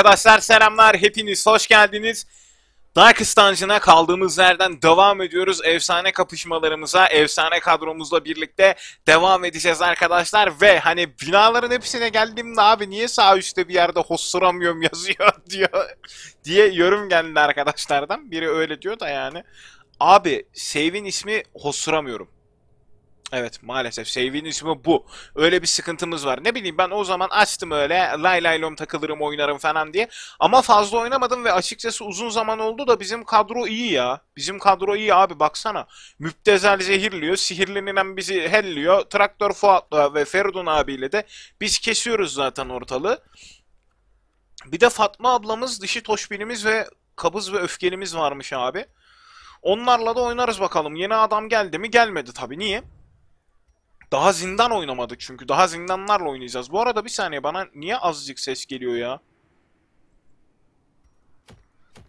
Arkadaşlar selamlar, hepiniz hoş geldiniz. Darkest Dungeon'a kaldığımız yerden devam ediyoruz. Efsane kapışmalarımıza, efsane kadromuzla birlikte devam edeceğiz arkadaşlar. Ve hani binaların hepsine geldiğimde abi niye sağ üstte bir yerde hosturamıyorum yazıyor diyor diye yorum geldi arkadaşlardan. Biri öyle diyor da yani. Abi save'in ismi hosturamıyorum. Evet maalesef save'in ismi bu. Öyle bir sıkıntımız var. Ne bileyim ben o zaman açtım öyle lay lay lom takılırım oynarım falan diye. Ama fazla oynamadım ve açıkçası uzun zaman oldu da bizim kadro iyi ya. Bizim kadro iyi abi baksana. Müptezel zehirliyor, sihirlenen bizi helliyor. Traktör Fuat'la ve Feridun abiyle de biz kesiyoruz zaten ortalığı. Bir de Fatma ablamız, dişi toşbilimiz ve kabız ve öfkelimiz varmış abi. Onlarla da oynarız bakalım. Yeni adam geldi mi? Gelmedi tabii. Niye? Daha zindan oynamadık çünkü. Daha zindanlarla oynayacağız. Bu arada bir saniye bana niye azıcık ses geliyor ya?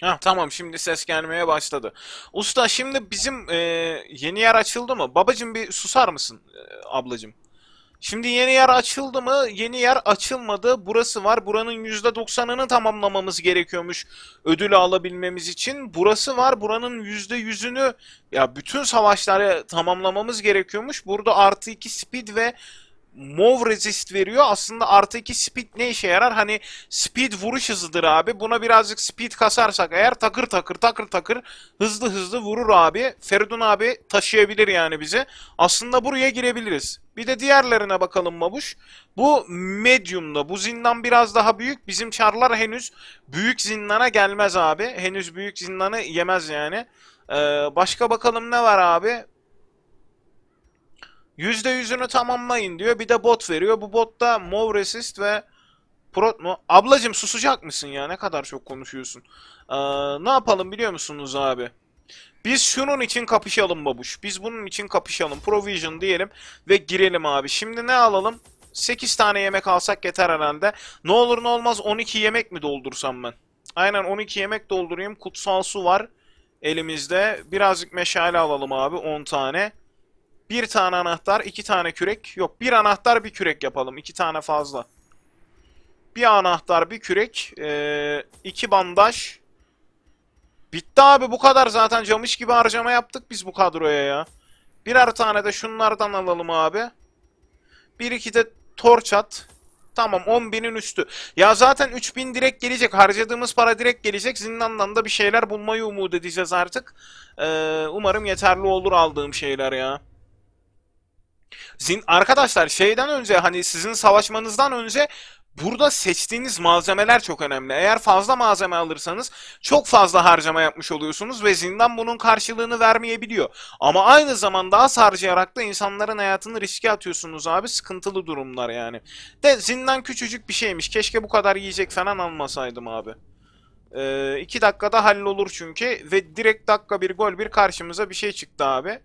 Ha tamam şimdi ses gelmeye başladı. Usta şimdi bizim e, yeni yer açıldı mı? Babacım bir susar mısın e, ablacım? Şimdi yeni yer açıldı mı? Yeni yer açılmadı. Burası var. Buranın %90'ını tamamlamamız gerekiyormuş ödülü alabilmemiz için. Burası var. Buranın %100'ünü ya bütün savaşları tamamlamamız gerekiyormuş. Burada artı 2 speed ve Move resist veriyor. Aslında artı 2 speed ne işe yarar? Hani speed vuruş hızıdır abi. Buna birazcık speed kasarsak eğer takır takır takır takır hızlı hızlı vurur abi. Feridun abi taşıyabilir yani bizi. Aslında buraya girebiliriz. Bir de diğerlerine bakalım Mabuş. Bu medium'da. Bu zindan biraz daha büyük. Bizim çarlar henüz büyük zindana gelmez abi. Henüz büyük zindanı yemez yani. Ee, başka bakalım ne var abi? %100'ünü tamamlayın diyor. Bir de bot veriyor. Bu botta Mov Resist ve Prot mu? Ablacım susacak mısın ya? Ne kadar çok konuşuyorsun. Ee, ne yapalım biliyor musunuz abi? Biz şunun için kapışalım babuş. Biz bunun için kapışalım. Provision diyelim ve girelim abi. Şimdi ne alalım? 8 tane yemek alsak yeter herhalde. Ne olur ne olmaz 12 yemek mi doldursam ben? Aynen 12 yemek doldurayım. Kutsal su var elimizde. Birazcık meşale alalım abi 10 tane. Bir tane anahtar, iki tane kürek. Yok bir anahtar bir kürek yapalım. İki tane fazla. Bir anahtar bir kürek. Ee, iki bandaj. Bitti abi bu kadar zaten camış gibi harcama yaptık biz bu kadroya ya. Birer tane de şunlardan alalım abi. Bir iki de torç at. Tamam 10.000'in üstü. Ya zaten 3.000 direkt gelecek. Harcadığımız para direkt gelecek. Zindandan da bir şeyler bulmayı umut edeceğiz artık. Ee, umarım yeterli olur aldığım şeyler ya. Zin arkadaşlar şeyden önce hani sizin savaşmanızdan önce Burada seçtiğiniz malzemeler çok önemli. Eğer fazla malzeme alırsanız çok fazla harcama yapmış oluyorsunuz ve zindan bunun karşılığını vermeyebiliyor. Ama aynı zamanda az harcayarak da insanların hayatını riske atıyorsunuz abi. Sıkıntılı durumlar yani. De zindan küçücük bir şeymiş. Keşke bu kadar yiyecek falan almasaydım abi. 2 ee, dakikada hallolur çünkü ve direkt dakika bir gol bir karşımıza bir şey çıktı abi.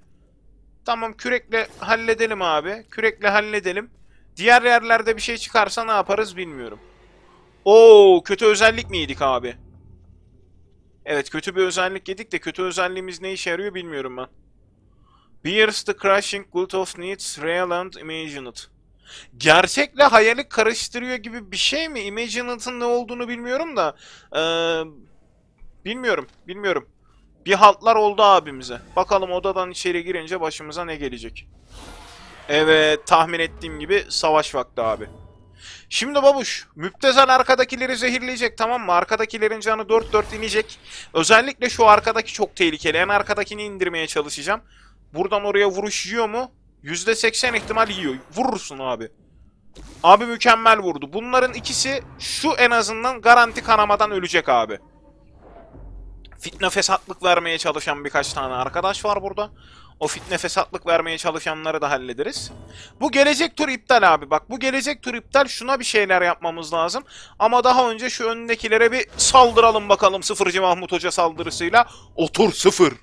Tamam kürekle halledelim abi. Kürekle halledelim. Diğer yerlerde bir şey çıkarsa ne yaparız bilmiyorum. Oo kötü özellik miydik abi? Evet kötü bir özellik yedik de kötü özelliğimiz ne işe yarıyor bilmiyorum ben. Bears the crashing good of needs real and imagined. Gerçekle hayali karıştırıyor gibi bir şey mi? Imagined'ın ne olduğunu bilmiyorum da. Ee, bilmiyorum. Bilmiyorum. Bir haltlar oldu abimize. Bakalım odadan içeri girince başımıza ne gelecek. Evet tahmin ettiğim gibi savaş vakti abi. Şimdi babuş, müptezel arkadakileri zehirleyecek tamam mı? Arkadakilerin canı dört dört inecek. Özellikle şu arkadaki çok tehlikeli. En arkadakini indirmeye çalışacağım. Buradan oraya vuruş yiyor mu? %80 ihtimal yiyor. Vurursun abi. Abi mükemmel vurdu. Bunların ikisi şu en azından garanti kanamadan ölecek abi fitne fesatlık vermeye çalışan birkaç tane arkadaş var burada. O fitne fesatlık vermeye çalışanları da hallederiz. Bu gelecek tur iptal abi. Bak bu gelecek tur iptal. Şuna bir şeyler yapmamız lazım. Ama daha önce şu önündekilere bir saldıralım bakalım. Sıfırcı Mahmut Hoca saldırısıyla. Otur sıfır.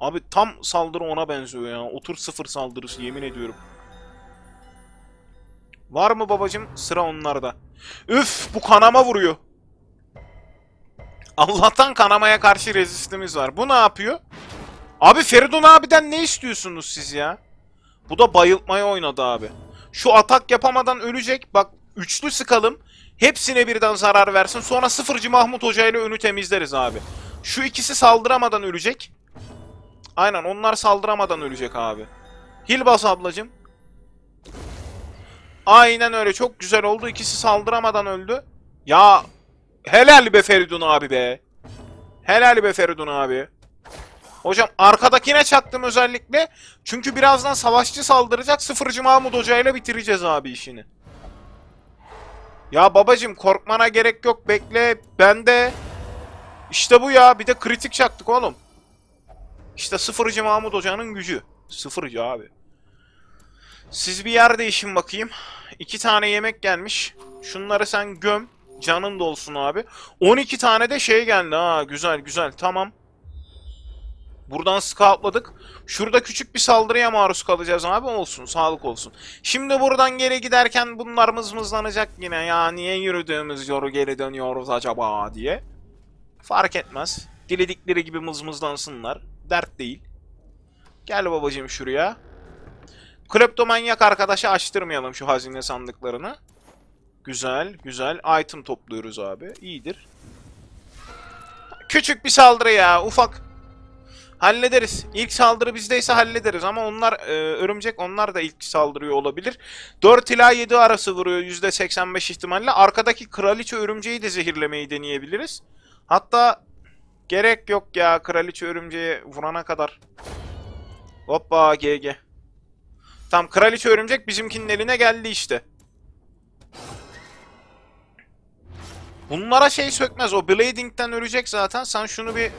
Abi tam saldırı ona benziyor ya. Otur sıfır saldırısı yemin ediyorum. Var mı babacım? Sıra onlarda. Üf bu kanama vuruyor. Allah'tan kanamaya karşı rezistimiz var. Bu ne yapıyor? Abi Feridun abiden ne istiyorsunuz siz ya? Bu da bayıltmaya oynadı abi. Şu atak yapamadan ölecek. Bak üçlü sıkalım. Hepsine birden zarar versin. Sonra sıfırcı Mahmut Hoca ile önü temizleriz abi. Şu ikisi saldıramadan ölecek. Aynen onlar saldıramadan ölecek abi. Hilbas ablacım. Aynen öyle çok güzel oldu. İkisi saldıramadan öldü. Ya Helal be Feridun abi be. Helal be Feridun abi. Hocam arkadakine çaktım özellikle. Çünkü birazdan savaşçı saldıracak. Sıfırcı Mahmut Hoca ile bitireceğiz abi işini. Ya babacım korkmana gerek yok. Bekle. Ben de... İşte bu ya. Bir de kritik çaktık oğlum. İşte sıfırcı Mahmut Hoca'nın gücü. Sıfırcı abi. Siz bir yer değişin bakayım. İki tane yemek gelmiş. Şunları sen göm. Canın da olsun abi. 12 tane de şey geldi ha güzel güzel tamam. Buradan sıkı Şurada küçük bir saldırıya maruz kalacağız abi olsun sağlık olsun. Şimdi buradan geri giderken bunlar mızmızlanacak yine ya niye yürüdüğümüz yoru geri dönüyoruz acaba diye. Fark etmez. Diledikleri gibi mızmızlansınlar. Dert değil. Gel babacığım şuraya. Kleptomanyak arkadaşa açtırmayalım şu hazine sandıklarını. Güzel, güzel. Item topluyoruz abi. İyidir. Küçük bir saldırı ya, ufak. Hallederiz. İlk saldırı bizdeyse hallederiz ama onlar e, örümcek onlar da ilk saldırıyor olabilir. 4 ila 7 arası vuruyor %85 ihtimalle. Arkadaki kraliçe örümceği de zehirlemeyi deneyebiliriz. Hatta gerek yok ya kraliçe örümceğe vurana kadar. Hoppa GG. Tam kraliçe örümcek bizimkinin eline geldi işte. Bunlara şey sökmez. O Blading'den ölecek zaten. Sen şunu bir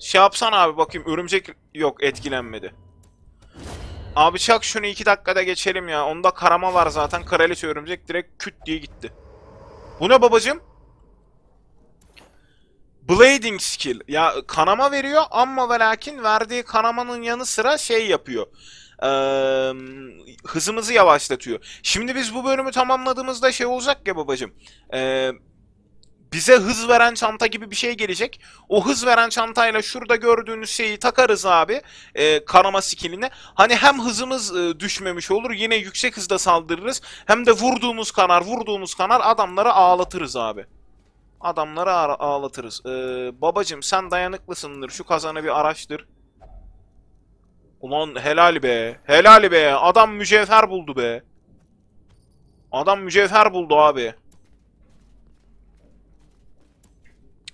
şey yapsan abi bakayım. Örümcek yok etkilenmedi. Abi çak şunu 2 dakikada geçelim ya. Onda karama var zaten. Kraliçe örümcek direkt küt diye gitti. Bu ne babacım? Blading skill. Ya kanama veriyor ama ve lakin verdiği kanamanın yanı sıra şey yapıyor. Ee, hızımızı yavaşlatıyor. Şimdi biz bu bölümü tamamladığımızda şey olacak ya babacım. Eee bize hız veren çanta gibi bir şey gelecek. O hız veren çantayla şurada gördüğünüz şeyi takarız abi e, kanama skilline. Hani hem hızımız e, düşmemiş olur yine yüksek hızda saldırırız. Hem de vurduğumuz kanar vurduğumuz kanar adamları ağlatırız abi. Adamları ağlatırız. Ee, babacım sen dayanıklısındır şu kazanı bir araştır. Ulan helal be. Helal be. Adam mücevher buldu be. Adam mücevher buldu abi.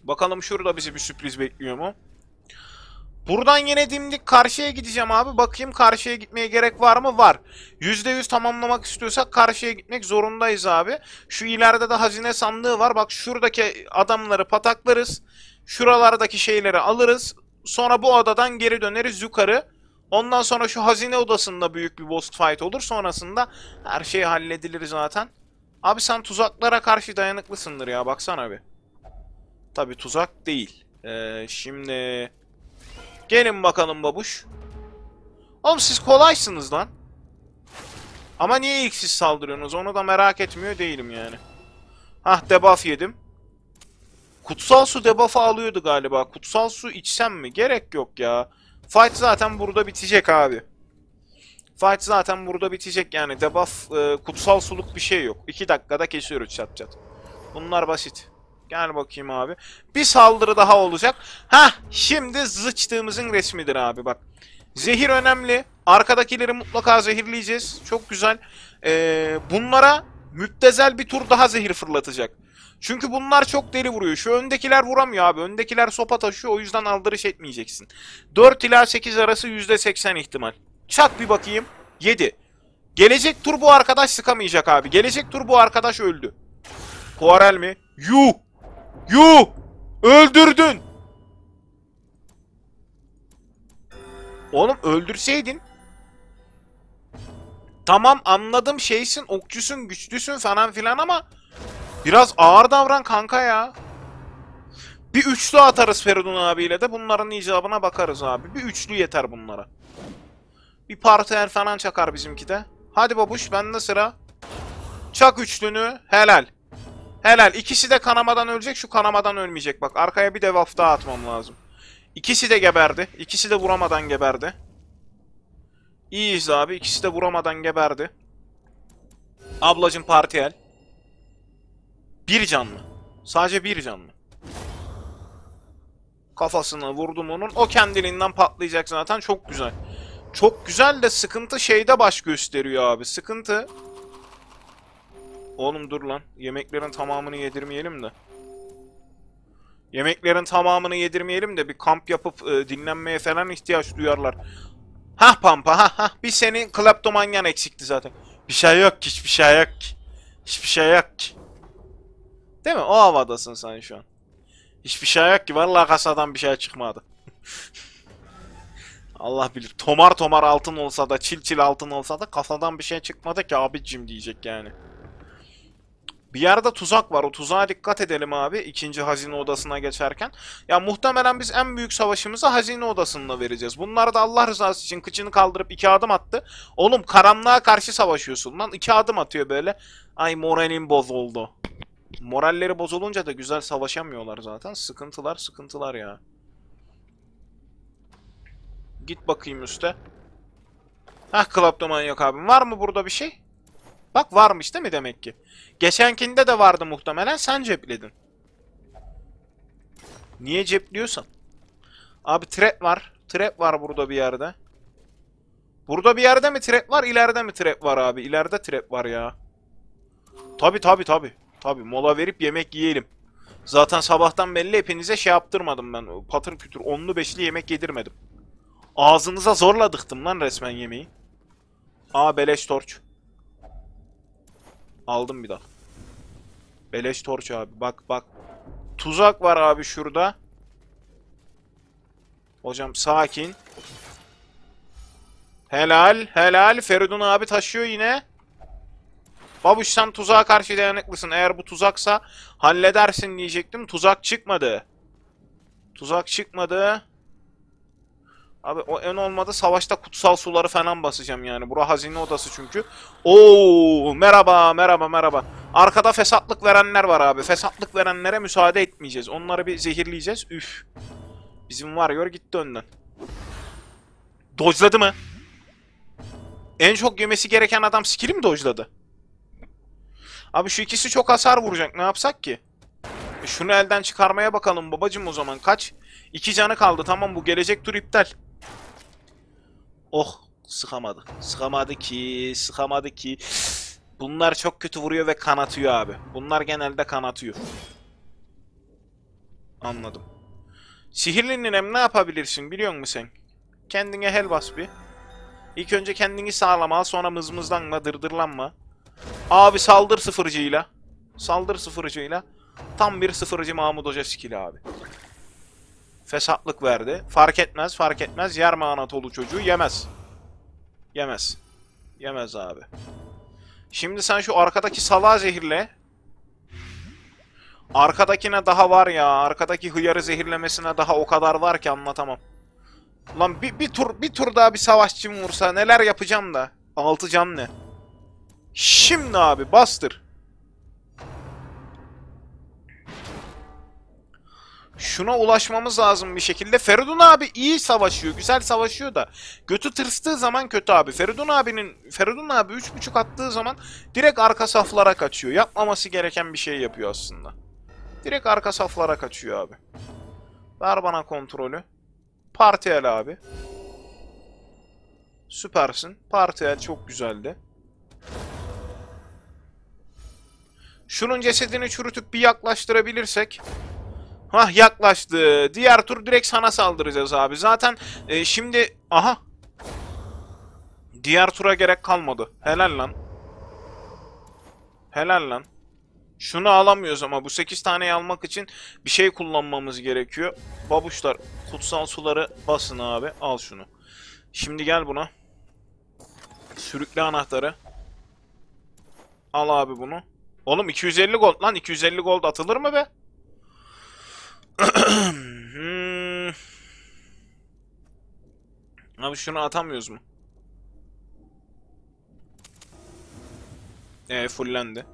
Bakalım şurada bize bir sürpriz bekliyor mu? Buradan yine dimdik karşıya gideceğim abi. Bakayım karşıya gitmeye gerek var mı? Var. %100 tamamlamak istiyorsak karşıya gitmek zorundayız abi. Şu ileride de hazine sandığı var. Bak şuradaki adamları pataklarız. Şuralardaki şeyleri alırız. Sonra bu adadan geri döneriz yukarı. Ondan sonra şu hazine odasında büyük bir boss fight olur. Sonrasında her şey halledilir zaten. Abi sen tuzaklara karşı dayanıklısındır ya baksana bir. Tabi tuzak değil. Ee, şimdi... Gelin bakalım babuş. Oğlum siz kolaysınız lan. Ama niye ilk siz saldırıyorsunuz onu da merak etmiyor değilim yani. Hah debuff yedim. Kutsal su debuff'ı alıyordu galiba. Kutsal su içsem mi? Gerek yok ya. Fight zaten burada bitecek abi. Fight zaten burada bitecek yani. Debuff e, kutsal suluk bir şey yok. 2 dakikada kesiyoruz çat çat. Bunlar basit. Gel bakayım abi. Bir saldırı daha olacak. Ha, şimdi zıçtığımızın resmidir abi bak. Zehir önemli. Arkadakileri mutlaka zehirleyeceğiz. Çok güzel. Ee, bunlara müptezel bir tur daha zehir fırlatacak. Çünkü bunlar çok deli vuruyor. Şu öndekiler vuramıyor abi. Öndekiler sopa taşıyor. O yüzden aldırış etmeyeceksin. 4 ila 8 arası %80 ihtimal. Çat bir bakayım. 7. Gelecek tur bu arkadaş sıkamayacak abi. Gelecek tur bu arkadaş öldü. Poirel mi? Yuh! Yu Öldürdün! Oğlum öldürseydin. Tamam anladım şeysin, okçusun, güçlüsün falan filan ama biraz ağır davran kanka ya. Bir üçlü atarız Feridun abiyle de bunların icabına bakarız abi. Bir üçlü yeter bunlara. Bir parter falan çakar bizimki de. Hadi babuş bende sıra. Çak üçlünü helal. Helal. İkisi de kanamadan ölecek. Şu kanamadan ölmeyecek. Bak arkaya bir debuff daha atmam lazım. İkisi de geberdi. İkisi de vuramadan geberdi. İyiyiz abi. İkisi de vuramadan geberdi. Ablacım partiyel. Bir canlı. Sadece bir canlı. Kafasını vurdum onun. O kendiliğinden patlayacak zaten. Çok güzel. Çok güzel de sıkıntı şeyde baş gösteriyor abi. Sıkıntı Oğlum dur lan. Yemeklerin tamamını yedirmeyelim de. Yemeklerin tamamını yedirmeyelim de bir kamp yapıp e, dinlenmeye falan ihtiyaç duyarlar. Hah Pampa hah hah. Bir senin kleptomanyan eksikti zaten. Bir şey yok ki hiçbir şey yok ki. Hiçbir şey yok ki. Değil mi? O havadasın sen şu an. Hiçbir şey yok ki. Vallahi kasadan bir şey çıkmadı. Allah bilir. Tomar tomar altın olsa da, çil çil altın olsa da kasadan bir şey çıkmadı ki abicim diyecek yani. Bir yerde tuzak var. O tuzağa dikkat edelim abi. ikinci hazine odasına geçerken. Ya muhtemelen biz en büyük savaşımızı hazine odasında vereceğiz. Bunlar da Allah rızası için kıçını kaldırıp iki adım attı. Oğlum karanlığa karşı savaşıyorsun lan. iki adım atıyor böyle. Ay moralim bozuldu. Moralleri bozulunca da güzel savaşamıyorlar zaten. Sıkıntılar sıkıntılar ya. Git bakayım üste. Hah klaptoman yok abim. Var mı burada bir şey? Bak varmış değil mi demek ki? Geçenkinde de vardı muhtemelen sen cepledin. Niye cepliyorsan? Abi trap var. Trap var burada bir yerde. Burada bir yerde mi trap var? İleride mi trap var abi? İleride trap var ya. Tabi tabi tabi. Tabi mola verip yemek yiyelim. Zaten sabahtan belli hepinize şey yaptırmadım ben. Patır kütür onlu beşli yemek yedirmedim. Ağzınıza zorla dıktım lan resmen yemeği. Aa beleş torç. Aldım bir daha. Beleş torç abi. Bak bak. Tuzak var abi şurada. Hocam sakin. Helal. Helal. Feridun abi taşıyor yine. Babuş sen tuzağa karşı dayanıklısın. Eğer bu tuzaksa halledersin diyecektim. Tuzak çıkmadı. Tuzak çıkmadı. Abi o en olmadı savaşta kutsal suları falan basacağım yani. Bura hazine odası çünkü. Oo merhaba merhaba merhaba. Arkada fesatlık verenler var abi. Fesatlık verenlere müsaade etmeyeceğiz. Onları bir zehirleyeceğiz. Üf. Bizim var gör gitti önden. Dojladı mı? En çok yemesi gereken adam skill'i mi dojladı? Abi şu ikisi çok hasar vuracak. Ne yapsak ki? E şunu elden çıkarmaya bakalım babacım o zaman. Kaç? İki canı kaldı. Tamam bu gelecek tur iptal. Oh sıkamadı. Sıkamadı ki, sıkamadı ki. Bunlar çok kötü vuruyor ve kanatıyor abi. Bunlar genelde kanatıyor. Anladım. Sihirli ninem ne yapabilirsin biliyor musun sen? Kendine hel bas bir. İlk önce kendini sağlama al sonra mızmızlanma dırdırlanma. Abi saldır sıfırcıyla. Saldır sıfırcıyla. Tam bir sıfırcı Mahmut Hoca skili abi. Fesatlık verdi. Fark etmez fark etmez. Yer mi Anadolu çocuğu? Yemez. Yemez. Yemez abi. Şimdi sen şu arkadaki salağı zehirle. Arkadakine daha var ya. Arkadaki hıyarı zehirlemesine daha o kadar var ki anlatamam. Lan bir, bir tur bir tur daha bir savaşçım vursa neler yapacağım da. Altı can ne? Şimdi abi bastır. Şuna ulaşmamız lazım bir şekilde. Feridun abi iyi savaşıyor, güzel savaşıyor da götü tırstığı zaman kötü abi. Feridun abinin Feridun abi 3.5 attığı zaman direkt arka saflara kaçıyor. Yapmaması gereken bir şey yapıyor aslında. Direkt arka saflara kaçıyor abi. Ver bana kontrolü. Partiyel abi. Süpersin. Partiyel çok güzeldi. Şunun cesedini çürütüp bir yaklaştırabilirsek Hah yaklaştı. Diğer tur direkt sana saldıracağız abi. Zaten e, şimdi... Aha. Diğer tura gerek kalmadı. Helal lan. Helal lan. Şunu alamıyoruz ama bu 8 taneyi almak için bir şey kullanmamız gerekiyor. Babuşlar kutsal suları basın abi. Al şunu. Şimdi gel buna. Sürükle anahtarı. Al abi bunu. Oğlum 250 gold lan. 250 gold atılır mı be? Hmm. Abi şunu atamıyoruz mu? Ee fullendi.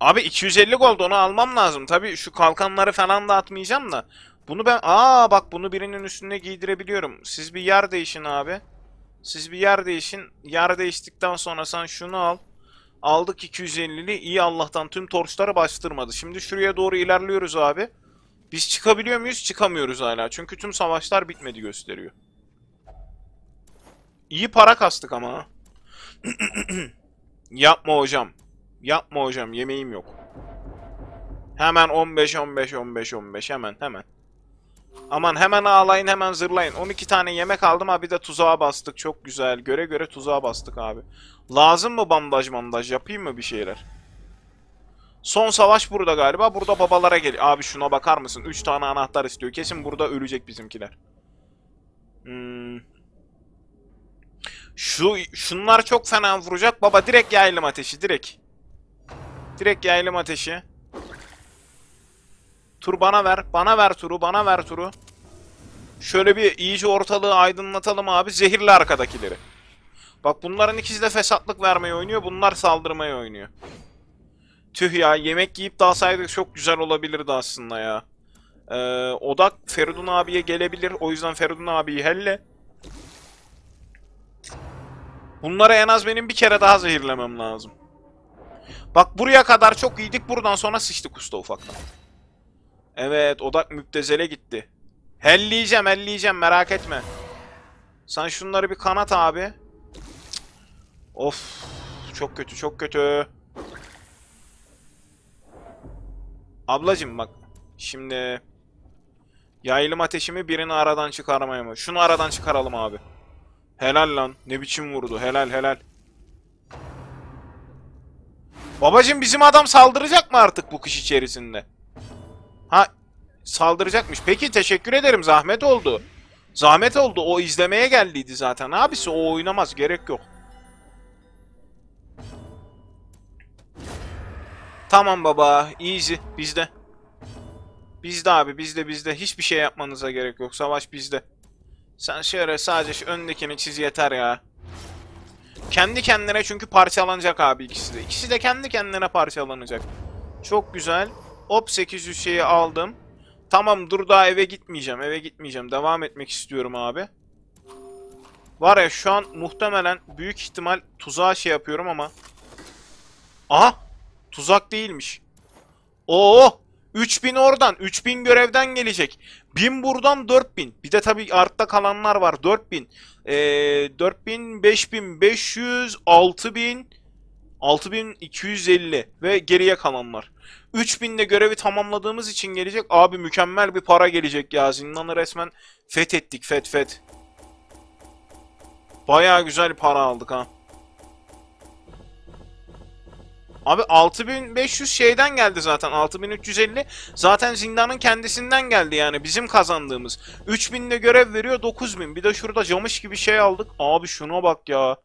Abi 250 oldu onu almam lazım. Tabi şu kalkanları falan da atmayacağım da. Bunu ben... Aa bak bunu birinin üstüne giydirebiliyorum. Siz bir yer değişin abi. Siz bir yer değişin. Yer değiştikten sonra sen şunu al. Aldık 250'li. İyi Allah'tan tüm torçları bastırmadı. Şimdi şuraya doğru ilerliyoruz abi. Biz çıkabiliyor muyuz? Çıkamıyoruz hala. Çünkü tüm savaşlar bitmedi gösteriyor. İyi para kastık ama. Yapma hocam. Yapma hocam. Yemeğim yok. Hemen 15 15 15 15 hemen hemen. Aman hemen ağlayın hemen zırlayın. 12 tane yemek aldım abi de tuzağa bastık. Çok güzel. Göre göre tuzağa bastık abi. Lazım mı bandaj bandaj? Yapayım mı bir şeyler? Son savaş burada galiba. Burada babalara gel. Abi şuna bakar mısın? 3 tane anahtar istiyor. Kesin burada ölecek bizimkiler. Hmm. Şu şunlar çok fena vuracak. Baba direkt yaylım ateşi direkt. Direkt yaylım ateşi. Tur bana ver. Bana ver turu. Bana ver turu. Şöyle bir iyice ortalığı aydınlatalım abi. Zehirli arkadakileri. Bak bunların ikisi de fesatlık vermeyi oynuyor. Bunlar saldırmayı oynuyor. Tüh ya yemek yiyip dalsaydık çok güzel olabilirdi aslında ya. Ee, odak Feridun abiye gelebilir. O yüzden Feridun abiyi helle. Bunlara en az benim bir kere daha zehirlemem lazım. Bak buraya kadar çok iyiydik. Buradan sonra sıçtık usta ufaktan. Evet odak müptezele gitti. Helleyeceğim helleyeceğim merak etme. Sen şunları bir kanat abi. Of çok kötü çok kötü. Ablacım bak. Şimdi... Yaylım ateşimi birini aradan çıkarmaya mı? Şunu aradan çıkaralım abi. Helal lan. Ne biçim vurdu. Helal helal. Babacım bizim adam saldıracak mı artık bu kış içerisinde? Ha saldıracakmış. Peki teşekkür ederim. Zahmet oldu. Zahmet oldu. O izlemeye geldiydi zaten. Abisi o oynamaz. Gerek yok. Tamam baba. Easy. Bizde. Bizde abi. Bizde bizde. Hiçbir şey yapmanıza gerek yok. Savaş bizde. Sen şöyle sadece şu öndekini çiz yeter ya. Kendi kendine çünkü parçalanacak abi ikisi de. İkisi de kendi kendine parçalanacak. Çok güzel. Hop 800 şeyi aldım. Tamam dur daha eve gitmeyeceğim. Eve gitmeyeceğim. Devam etmek istiyorum abi. Var ya şu an muhtemelen büyük ihtimal tuzağa şey yapıyorum ama. Aha! Tuzak değilmiş. Oo! 3000 oradan, 3000 görevden gelecek. 1000 buradan 4000. Bir de tabii artta kalanlar var. 4000. Ee, 4000, 5500, 6000, 6250 ve geriye kalanlar. 3000 de görevi tamamladığımız için gelecek. Abi mükemmel bir para gelecek ya. Zindanı resmen fethettik, fet fet. Baya güzel para aldık ha. Abi 6500 şeyden geldi zaten. 6350 zaten zindanın kendisinden geldi yani bizim kazandığımız. 3000 de görev veriyor 9000. Bir de şurada camış gibi şey aldık. Abi şuna bak ya.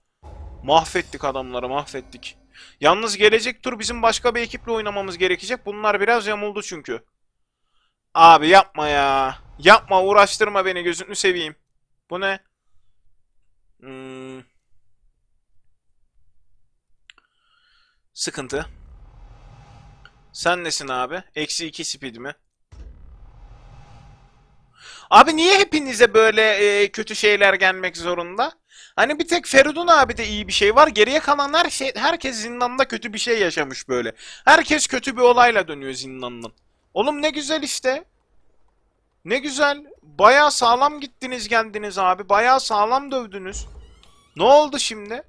Mahvettik adamları mahvettik. Yalnız gelecek tur bizim başka bir ekiple oynamamız gerekecek. Bunlar biraz yamuldu çünkü. Abi yapma ya. Yapma uğraştırma beni gözünü seveyim. Bu ne? Hmm. Sıkıntı. Sen nesin abi? Eksi 2 speed mi? Abi niye hepinize böyle e, kötü şeyler gelmek zorunda? Hani bir tek Feridun abi de iyi bir şey var. Geriye kalan her şey herkes zindanda kötü bir şey yaşamış böyle. Herkes kötü bir olayla dönüyor zindandan. Oğlum ne güzel işte. Ne güzel. Baya sağlam gittiniz geldiniz abi. Baya sağlam dövdünüz. Ne oldu şimdi?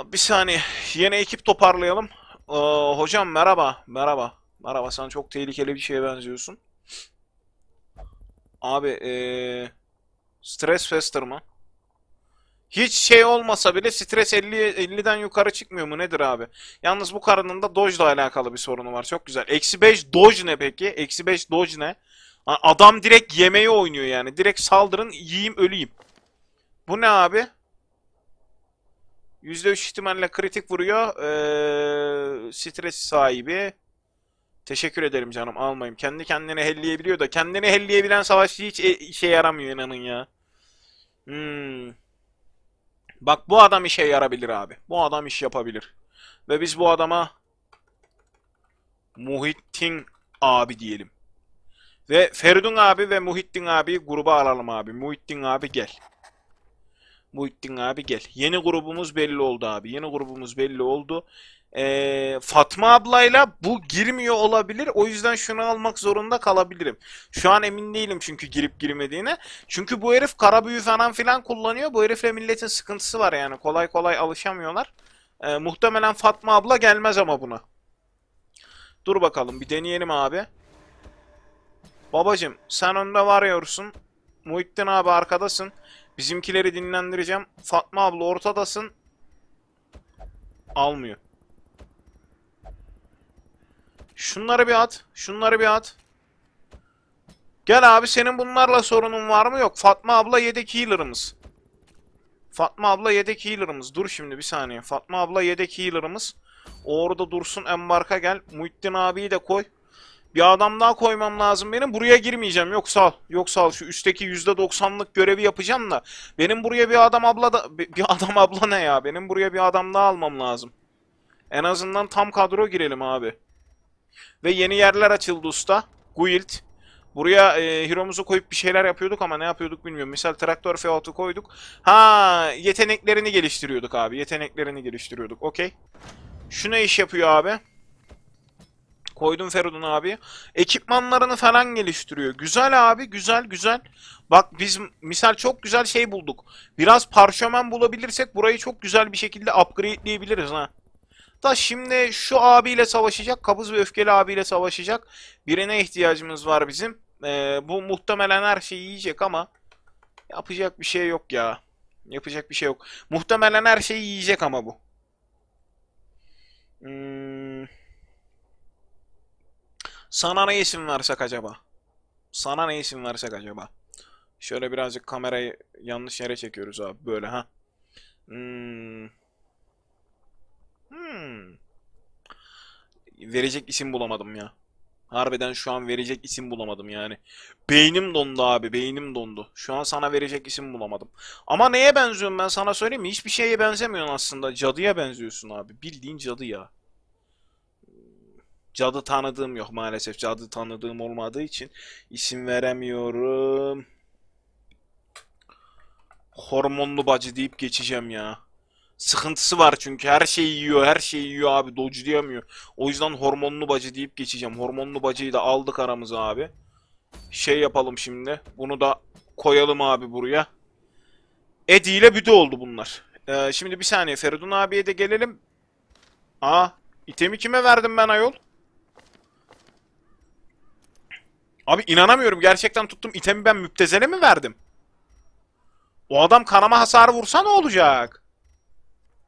Bir saniye. Yeni ekip toparlayalım. Ee, hocam merhaba. Merhaba. Merhaba. Sen çok tehlikeli bir şeye benziyorsun. Abi ee, stres fester mı? Hiç şey olmasa bile stres 50 50'den yukarı çıkmıyor mu nedir abi? Yalnız bu karının da ile alakalı bir sorunu var. Çok güzel. Eksi 5 Doge ne peki? Eksi 5 Doge ne? Adam direkt yemeği oynuyor yani. Direkt saldırın yiyeyim öleyim. Bu ne abi? %3 ihtimalle kritik vuruyor. Ee, stres sahibi. Teşekkür ederim canım almayayım. Kendi kendini helleyebiliyor da kendini helleyebilen savaşçı hiç e işe yaramıyor inanın ya. Hmm. Bak bu adam işe yarabilir abi. Bu adam iş yapabilir. Ve biz bu adama Muhittin abi diyelim. Ve Feridun abi ve Muhittin abi gruba alalım abi. Muhittin abi gel. Muhittin abi gel. Yeni grubumuz belli oldu abi. Yeni grubumuz belli oldu. Ee, Fatma ablayla bu girmiyor olabilir. O yüzden şunu almak zorunda kalabilirim. Şu an emin değilim çünkü girip girmediğine. Çünkü bu herif kara büyü falan filan kullanıyor. Bu herifle milletin sıkıntısı var yani. Kolay kolay alışamıyorlar. Ee, muhtemelen Fatma abla gelmez ama buna. Dur bakalım bir deneyelim abi. Babacım sen önde varıyorsun. Muhittin abi arkadasın. Bizimkileri dinlendireceğim. Fatma abla ortadasın. Almıyor. Şunları bir at. Şunları bir at. Gel abi senin bunlarla sorunun var mı? Yok. Fatma abla yedek healer'ımız. Fatma abla yedek healer'ımız. Dur şimdi bir saniye. Fatma abla yedek healer'ımız. Orada dursun. Embark'a gel. Muhittin abiyi de koy. Bir adam daha koymam lazım benim. Buraya girmeyeceğim. Yok sal. Yok sal. Şu üstteki %90'lık görevi yapacağım da. Benim buraya bir adam abla da... Bir adam abla ne ya? Benim buraya bir adam daha almam lazım. En azından tam kadro girelim abi. Ve yeni yerler açıldı usta. Guild. Buraya e, hero'muzu koyup bir şeyler yapıyorduk ama ne yapıyorduk bilmiyorum. Misal traktör fiyatı koyduk. Ha yeteneklerini geliştiriyorduk abi. Yeteneklerini geliştiriyorduk. Okey. Şu ne iş yapıyor abi? Koydum Ferudun abi. Ekipmanlarını falan geliştiriyor. Güzel abi güzel güzel. Bak biz misal çok güzel şey bulduk. Biraz parşömen bulabilirsek burayı çok güzel bir şekilde upgrade'leyebiliriz ha. Da şimdi şu abiyle savaşacak. Kabız ve öfkeli abiyle savaşacak. Birine ihtiyacımız var bizim. Ee, bu muhtemelen her şeyi yiyecek ama yapacak bir şey yok ya. Yapacak bir şey yok. Muhtemelen her şeyi yiyecek ama bu. Hmm. Sana ne isim versek acaba? Sana ne isim versek acaba? Şöyle birazcık kamerayı yanlış yere çekiyoruz abi. Böyle ha. Hmm. Hmm. Verecek isim bulamadım ya. Harbiden şu an verecek isim bulamadım yani. Beynim dondu abi, beynim dondu. Şu an sana verecek isim bulamadım. Ama neye benziyorum ben sana söyleyeyim mi? Hiçbir şeye benzemiyorsun aslında. Cadıya benziyorsun abi. Bildiğin cadı ya. Cadı tanıdığım yok maalesef. Cadı tanıdığım olmadığı için isim veremiyorum. Hormonlu bacı deyip geçeceğim ya. Sıkıntısı var çünkü her şeyi yiyor, her şeyi yiyor abi. Doge diyemiyor. O yüzden hormonlu bacı deyip geçeceğim. Hormonlu bacıyı da aldık aramıza abi. Şey yapalım şimdi. Bunu da koyalım abi buraya. Eddie ile Büde oldu bunlar. Ee, şimdi bir saniye Feridun abiye de gelelim. Aa, itemi kime verdim ben ayol? Abi inanamıyorum. Gerçekten tuttum itemi ben müptezele mi verdim? O adam kanama hasarı vursa ne olacak?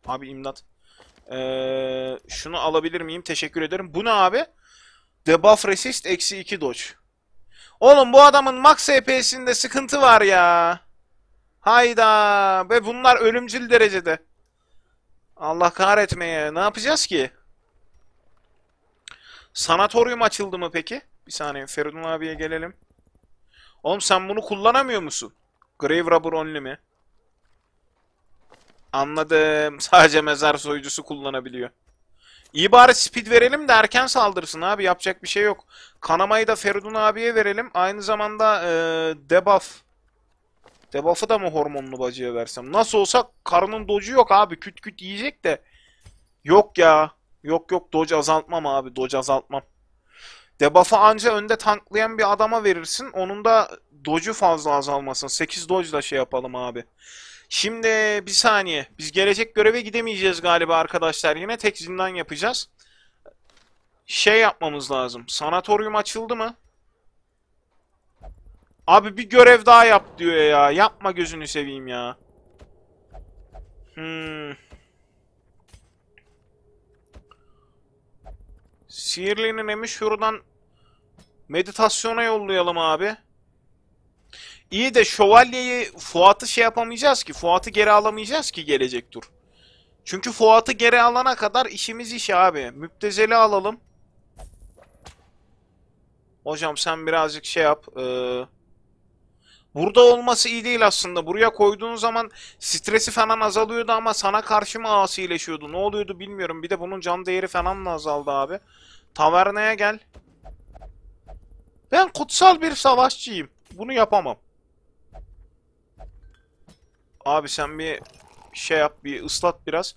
Abi imdat. Ee, şunu alabilir miyim? Teşekkür ederim. Bu ne abi? Debuff resist eksi 2 dodge. Oğlum bu adamın max HP'sinde sıkıntı var ya. Hayda. Ve bunlar ölümcül derecede. Allah kahretmeye. Ne yapacağız ki? Sanatoryum açıldı mı peki? Bir saniye Feridun abiye gelelim. Oğlum sen bunu kullanamıyor musun? Grave Robber Only mi? Anladım. Sadece mezar soyucusu kullanabiliyor. İyi bari speed verelim de erken saldırsın abi. Yapacak bir şey yok. Kanamayı da Feridun abiye verelim. Aynı zamanda ee, debuff. Debuff'ı da mı hormonlu bacıya versem? Nasıl olsa karının docu yok abi. Küt küt yiyecek de. Yok ya. Yok yok doc azaltmam abi. Doc azaltmam. Debuff'ı anca önde tanklayan bir adama verirsin. Onun da docu fazla azalmasın. 8 dojla şey yapalım abi. Şimdi bir saniye. Biz gelecek göreve gidemeyeceğiz galiba arkadaşlar. Yine tek zindan yapacağız. Şey yapmamız lazım. Sanatoryum açıldı mı? Abi bir görev daha yap diyor ya. Yapma gözünü seveyim ya. Hmm. Sihirli nemi şuradan meditasyona yollayalım abi. İyi de şövalyeyi Fuat'ı şey yapamayacağız ki. Fuat'ı geri alamayacağız ki gelecek dur. Çünkü Fuat'ı geri alana kadar işimiz iş abi. Müptezeli alalım. Hocam sen birazcık şey yap. Ee, burada olması iyi değil aslında. Buraya koyduğun zaman stresi falan azalıyordu ama sana karşı mı asileşiyordu? Ne oluyordu bilmiyorum. Bir de bunun can değeri falan mı azaldı abi? Tavernaya gel. Ben kutsal bir savaşçıyım. Bunu yapamam. Abi sen bir şey yap, bir ıslat biraz.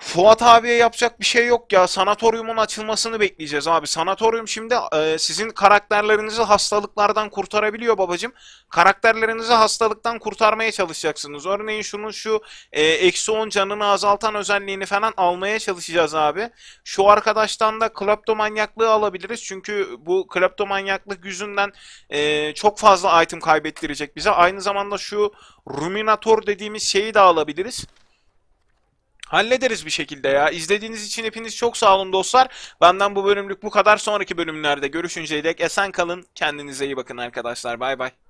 Fuat abiye yapacak bir şey yok ya. Sanatoryumun açılmasını bekleyeceğiz abi. Sanatoryum şimdi e, sizin karakterlerinizi hastalıklardan kurtarabiliyor babacım. Karakterlerinizi hastalıktan kurtarmaya çalışacaksınız. Örneğin şunun şu e, eksi 10 canını azaltan özelliğini falan almaya çalışacağız abi. Şu arkadaştan da kleptomanyaklığı alabiliriz. Çünkü bu kleptomanyaklık yüzünden e, çok fazla item kaybettirecek bize. Aynı zamanda şu ruminator dediğimiz şeyi de alabiliriz. Hallederiz bir şekilde ya. İzlediğiniz için hepiniz çok sağ olun dostlar. Benden bu bölümlük bu kadar. Sonraki bölümlerde görüşünceye dek esen kalın. Kendinize iyi bakın arkadaşlar. Bay bay.